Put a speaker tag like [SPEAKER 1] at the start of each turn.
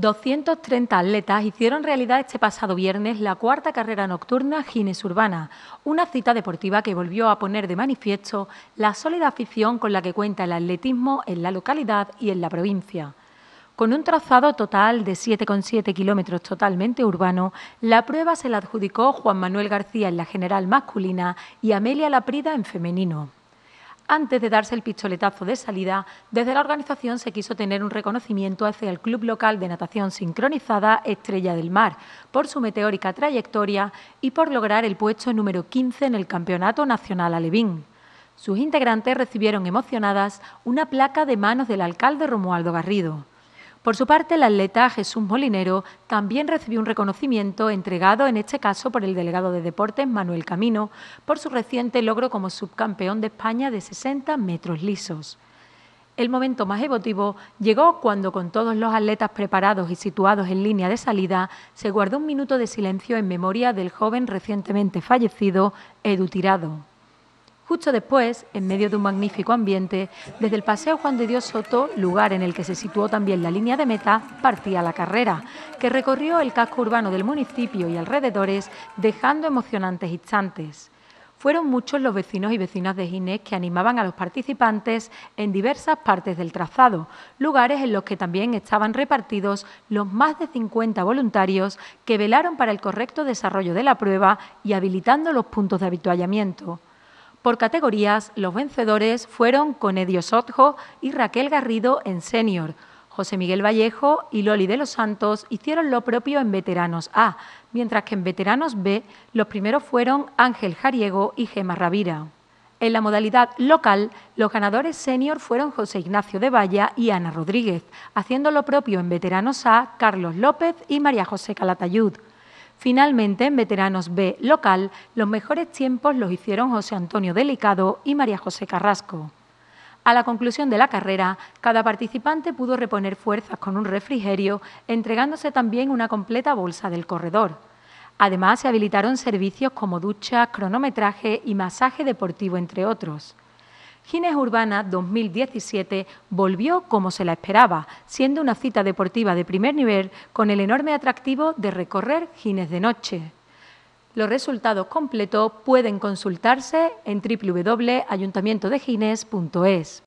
[SPEAKER 1] 230 atletas hicieron realidad este pasado viernes la cuarta carrera nocturna Gines Urbana, una cita deportiva que volvió a poner de manifiesto la sólida afición con la que cuenta el atletismo en la localidad y en la provincia. Con un trazado total de 7,7 kilómetros totalmente urbano, la prueba se la adjudicó Juan Manuel García en la general masculina y Amelia Laprida en femenino. Antes de darse el pistoletazo de salida, desde la organización se quiso tener un reconocimiento hacia el Club Local de Natación Sincronizada Estrella del Mar por su meteórica trayectoria y por lograr el puesto número 15 en el Campeonato Nacional Alevín. Sus integrantes recibieron emocionadas una placa de manos del alcalde Romualdo Garrido. Por su parte, el atleta Jesús Molinero también recibió un reconocimiento entregado en este caso por el delegado de deportes Manuel Camino por su reciente logro como subcampeón de España de 60 metros lisos. El momento más emotivo llegó cuando, con todos los atletas preparados y situados en línea de salida, se guardó un minuto de silencio en memoria del joven recientemente fallecido Edu Tirado. Justo después, en medio de un magnífico ambiente, desde el Paseo Juan de Dios Soto, lugar en el que se situó también la línea de meta, partía la carrera, que recorrió el casco urbano del municipio y alrededores, dejando emocionantes instantes. Fueron muchos los vecinos y vecinas de Ginés que animaban a los participantes en diversas partes del trazado, lugares en los que también estaban repartidos los más de 50 voluntarios que velaron para el correcto desarrollo de la prueba y habilitando los puntos de habituallamiento. Por categorías, los vencedores fueron Conedio Sotjo y Raquel Garrido en senior. José Miguel Vallejo y Loli de los Santos hicieron lo propio en Veteranos A, mientras que en Veteranos B los primeros fueron Ángel Jariego y Gema Ravira. En la modalidad local, los ganadores senior fueron José Ignacio de Valla y Ana Rodríguez, haciendo lo propio en Veteranos A Carlos López y María José Calatayud. Finalmente, en Veteranos B local, los mejores tiempos los hicieron José Antonio Delicado y María José Carrasco. A la conclusión de la carrera, cada participante pudo reponer fuerzas con un refrigerio, entregándose también una completa bolsa del corredor. Además, se habilitaron servicios como ducha, cronometraje y masaje deportivo, entre otros. Gines Urbana 2017 volvió como se la esperaba, siendo una cita deportiva de primer nivel con el enorme atractivo de recorrer Gines de noche. Los resultados completos pueden consultarse en www.ayuntamientodegines.es.